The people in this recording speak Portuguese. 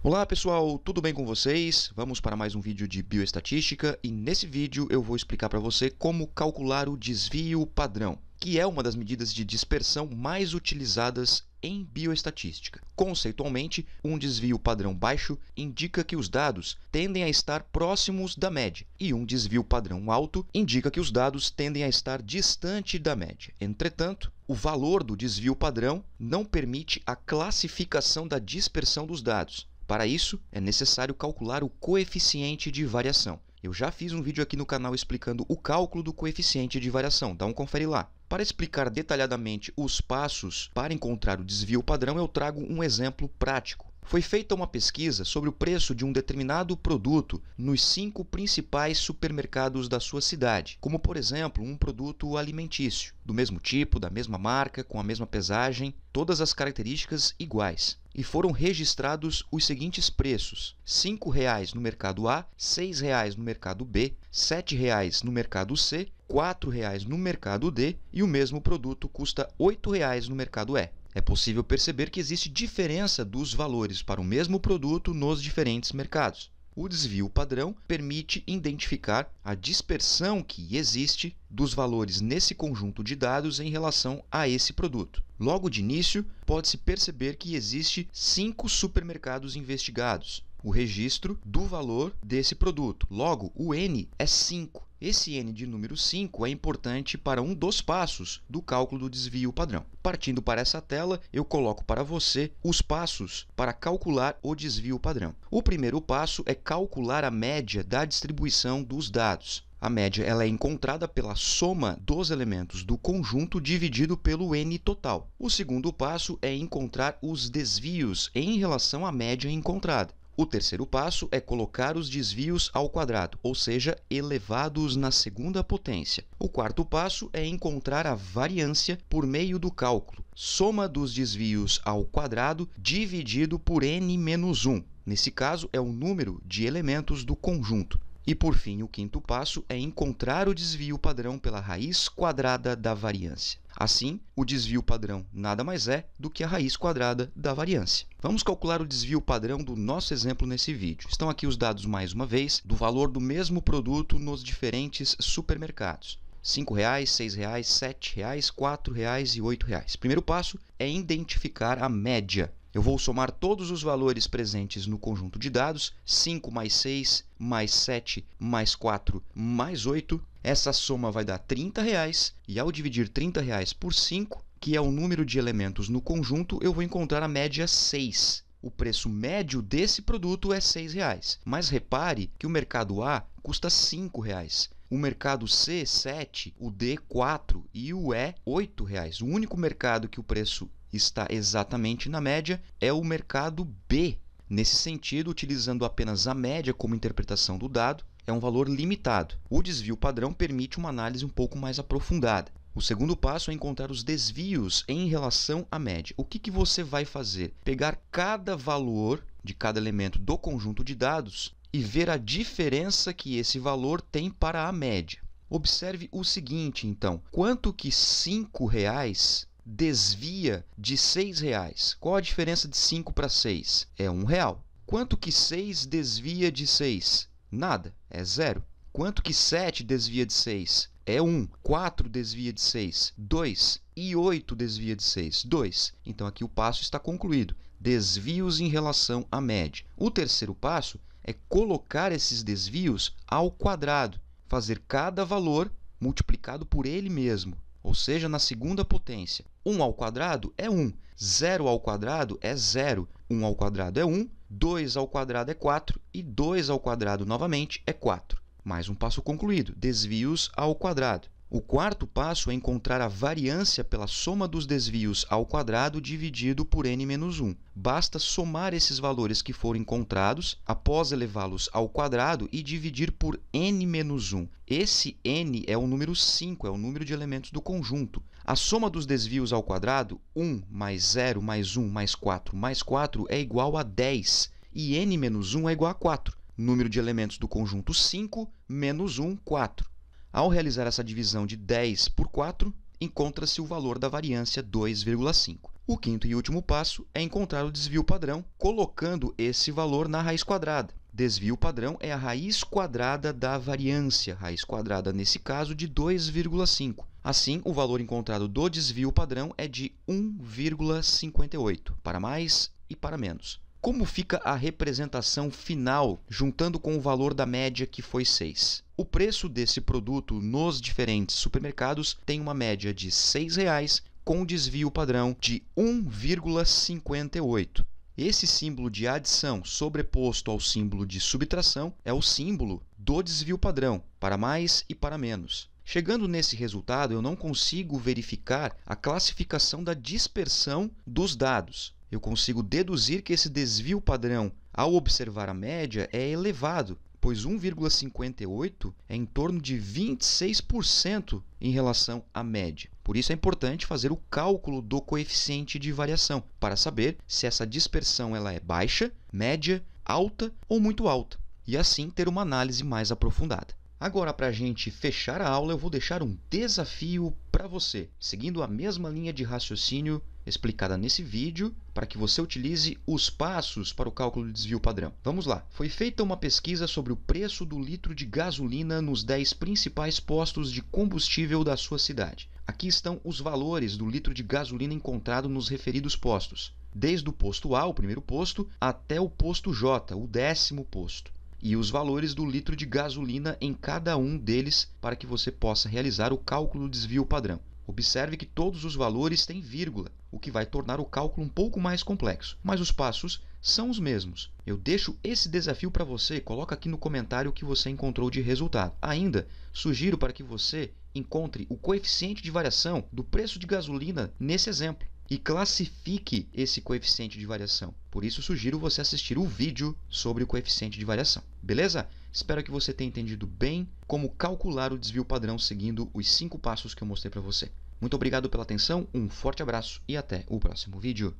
Olá pessoal, tudo bem com vocês? Vamos para mais um vídeo de bioestatística e nesse vídeo eu vou explicar para você como calcular o desvio padrão, que é uma das medidas de dispersão mais utilizadas em bioestatística. Conceitualmente, um desvio padrão baixo indica que os dados tendem a estar próximos da média, e um desvio padrão alto indica que os dados tendem a estar distante da média. Entretanto, o valor do desvio padrão não permite a classificação da dispersão dos dados, para isso, é necessário calcular o coeficiente de variação. Eu já fiz um vídeo aqui no canal explicando o cálculo do coeficiente de variação, dá então um confere lá. Para explicar detalhadamente os passos para encontrar o desvio padrão, eu trago um exemplo prático. Foi feita uma pesquisa sobre o preço de um determinado produto nos cinco principais supermercados da sua cidade, como por exemplo um produto alimentício, do mesmo tipo, da mesma marca, com a mesma pesagem, todas as características iguais e foram registrados os seguintes preços: R$ 5,00 no mercado A, R$ 6,00 no mercado B, R$ 7,00 no mercado C, R$ 4,00 no mercado D e o mesmo produto custa R$ 8,00 no mercado E é possível perceber que existe diferença dos valores para o mesmo produto nos diferentes mercados. O desvio padrão permite identificar a dispersão que existe dos valores nesse conjunto de dados em relação a esse produto. Logo de início, pode-se perceber que existe cinco supermercados investigados, o registro do valor desse produto. Logo, o N é 5 esse n de número 5 é importante para um dos passos do cálculo do desvio padrão. Partindo para essa tela, eu coloco para você os passos para calcular o desvio padrão. O primeiro passo é calcular a média da distribuição dos dados. A média ela é encontrada pela soma dos elementos do conjunto dividido pelo n total. O segundo passo é encontrar os desvios em relação à média encontrada. O terceiro passo é colocar os desvios ao quadrado, ou seja, elevados na segunda potência. O quarto passo é encontrar a variância por meio do cálculo, soma dos desvios ao quadrado dividido por n menos 1. Nesse caso, é o número de elementos do conjunto. E por fim, o quinto passo é encontrar o desvio padrão pela raiz quadrada da variância. Assim, o desvio padrão nada mais é do que a raiz quadrada da variância. Vamos calcular o desvio padrão do nosso exemplo nesse vídeo. Estão aqui os dados mais uma vez do valor do mesmo produto nos diferentes supermercados. R$ 5,00, R$ 6,00, R$ 7,00, R$ 4,00 e R$ 8,00. Primeiro passo é identificar a média eu vou somar todos os valores presentes no conjunto de dados, 5 mais 6, mais 7, mais 4, mais 8. Essa soma vai dar 30 reais, e ao dividir 30 reais por 5, que é o número de elementos no conjunto, eu vou encontrar a média 6. O preço médio desse produto é 6 reais. mas repare que o mercado A custa 5 reais. O mercado C, 7, o D, 4 e o E, 8 reais. O único mercado que o preço está exatamente na média é o mercado B. Nesse sentido, utilizando apenas a média como interpretação do dado, é um valor limitado. O desvio padrão permite uma análise um pouco mais aprofundada. O segundo passo é encontrar os desvios em relação à média. O que, que você vai fazer? Pegar cada valor de cada elemento do conjunto de dados e ver a diferença que esse valor tem para a média. Observe o seguinte, então, quanto que R$ reais desvia de R$ reais. Qual a diferença de 5 para 6? É um real. Quanto que 6 desvia de 6? Nada, é zero. Quanto que 7 desvia de 6? É 1. 4 desvia de 6, 2. E 8 desvia de 6, 2. Então aqui o passo está concluído. Desvios em relação à média. O terceiro passo é colocar esses desvios ao quadrado, fazer cada valor multiplicado por ele mesmo ou seja, na segunda potência. 1 ao quadrado é 1, 0 ao quadrado é 0, 1 ao quadrado é 1, 2 ao quadrado é 4 e 2 ao quadrado novamente é 4. Mais um passo concluído, desvios ao quadrado. O quarto passo é encontrar a variância pela soma dos desvios ao quadrado dividido por n-1. Basta somar esses valores que foram encontrados, após elevá-los ao quadrado e dividir por n-1. Esse n é o número 5, é o número de elementos do conjunto. A soma dos desvios ao quadrado, 1 mais 0 mais 1 mais 4 mais 4, é igual a 10, e n-1 é igual a 4, número de elementos do conjunto 5 menos 1, 4. Ao realizar essa divisão de 10 por 4, encontra-se o valor da variância 2,5. O quinto e último passo é encontrar o desvio padrão, colocando esse valor na raiz quadrada. Desvio padrão é a raiz quadrada da variância, raiz quadrada nesse caso de 2,5. Assim, o valor encontrado do desvio padrão é de 1,58, para mais e para menos como fica a representação final, juntando com o valor da média que foi 6. O preço desse produto nos diferentes supermercados tem uma média de R$ 6,00 com desvio padrão de 1,58. Esse símbolo de adição sobreposto ao símbolo de subtração é o símbolo do desvio padrão, para mais e para menos. Chegando nesse resultado, eu não consigo verificar a classificação da dispersão dos dados eu consigo deduzir que esse desvio padrão, ao observar a média, é elevado, pois 1,58 é em torno de 26% em relação à média. Por isso é importante fazer o cálculo do coeficiente de variação para saber se essa dispersão ela é baixa, média, alta ou muito alta, e assim ter uma análise mais aprofundada. Agora, para a gente fechar a aula, eu vou deixar um desafio para você, seguindo a mesma linha de raciocínio explicada nesse vídeo para que você utilize os passos para o cálculo de desvio padrão. Vamos lá. Foi feita uma pesquisa sobre o preço do litro de gasolina nos 10 principais postos de combustível da sua cidade. Aqui estão os valores do litro de gasolina encontrado nos referidos postos, desde o posto A, o primeiro posto, até o posto J, o décimo posto e os valores do litro de gasolina em cada um deles para que você possa realizar o cálculo do desvio padrão. Observe que todos os valores têm vírgula, o que vai tornar o cálculo um pouco mais complexo, mas os passos são os mesmos. Eu deixo esse desafio para você, coloca aqui no comentário o que você encontrou de resultado. Ainda, sugiro para que você encontre o coeficiente de variação do preço de gasolina nesse exemplo e classifique esse coeficiente de variação. Por isso, sugiro você assistir o vídeo sobre o coeficiente de variação. Beleza? Espero que você tenha entendido bem como calcular o desvio padrão seguindo os cinco passos que eu mostrei para você. Muito obrigado pela atenção, um forte abraço e até o próximo vídeo.